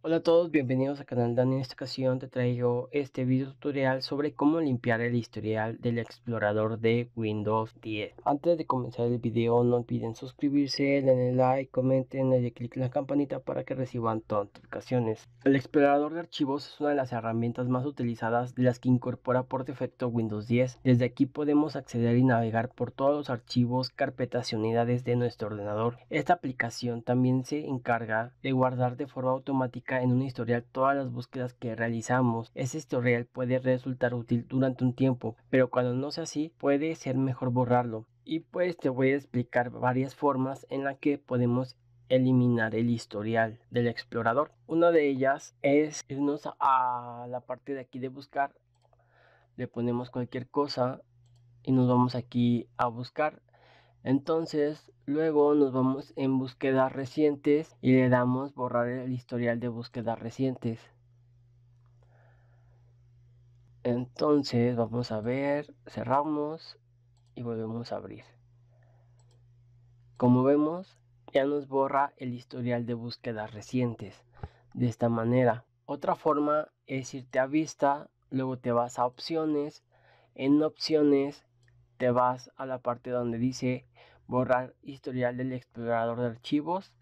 Hola a todos, bienvenidos a Canal Dani. En esta ocasión te traigo este video tutorial sobre cómo limpiar el historial del explorador de Windows 10. Antes de comenzar el video no olviden suscribirse, denle like, comenten, denle clic en la campanita para que reciban todas las notificaciones. El explorador de archivos es una de las herramientas más utilizadas de las que incorpora por defecto Windows 10. Desde aquí podemos acceder y navegar por todos los archivos, carpetas y unidades de nuestro ordenador. Esta aplicación también se encarga de guardar de forma automática en un historial todas las búsquedas que realizamos. Ese historial puede resultar útil durante un tiempo, pero cuando no sea así, puede ser mejor borrarlo. Y pues te voy a explicar varias formas en las que podemos eliminar el historial del explorador. Una de ellas es irnos a la parte de aquí de buscar. Le ponemos cualquier cosa y nos vamos aquí a buscar entonces, luego nos vamos en búsquedas recientes y le damos borrar el historial de búsquedas recientes. Entonces, vamos a ver, cerramos y volvemos a abrir. Como vemos, ya nos borra el historial de búsquedas recientes. De esta manera. Otra forma es irte a vista, luego te vas a opciones. En opciones te vas a la parte donde dice borrar historial del explorador de archivos,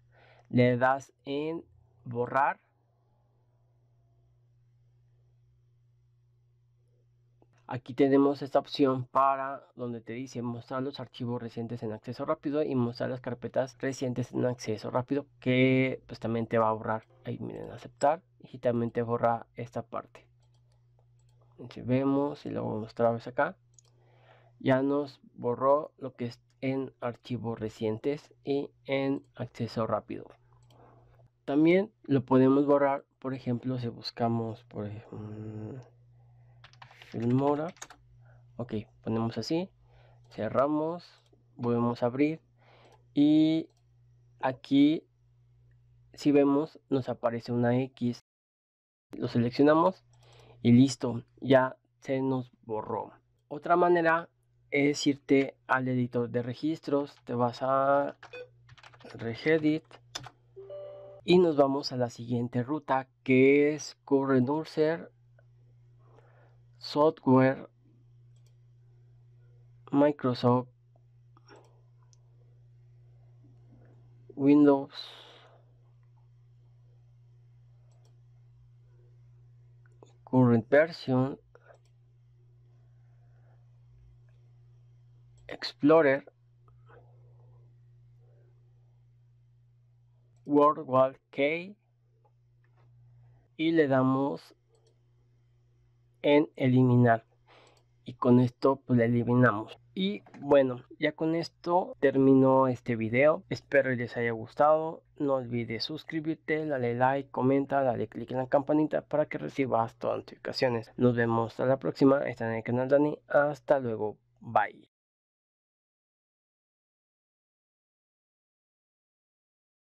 le das en borrar. Aquí tenemos esta opción para donde te dice mostrar los archivos recientes en acceso rápido y mostrar las carpetas recientes en acceso rápido que pues también te va a borrar. Ahí miren, aceptar y también te borra esta parte. Entonces vemos y luego mostrar acá ya nos borró lo que es en archivos recientes y en acceso rápido. También lo podemos borrar, por ejemplo, si buscamos por ejemplo, mm, Mora. Ok, ponemos así, cerramos, volvemos a abrir y aquí si vemos nos aparece una X. Lo seleccionamos y listo, ya se nos borró. Otra manera es irte al editor de registros, te vas a regedit y nos vamos a la siguiente ruta que es current software Microsoft Windows current version Explorer, World War K y le damos en eliminar y con esto pues la eliminamos y bueno ya con esto terminó este video espero les haya gustado no olvides suscribirte dale like comenta dale click en la campanita para que recibas todas las notificaciones nos vemos a la próxima está en el canal Dani hasta luego bye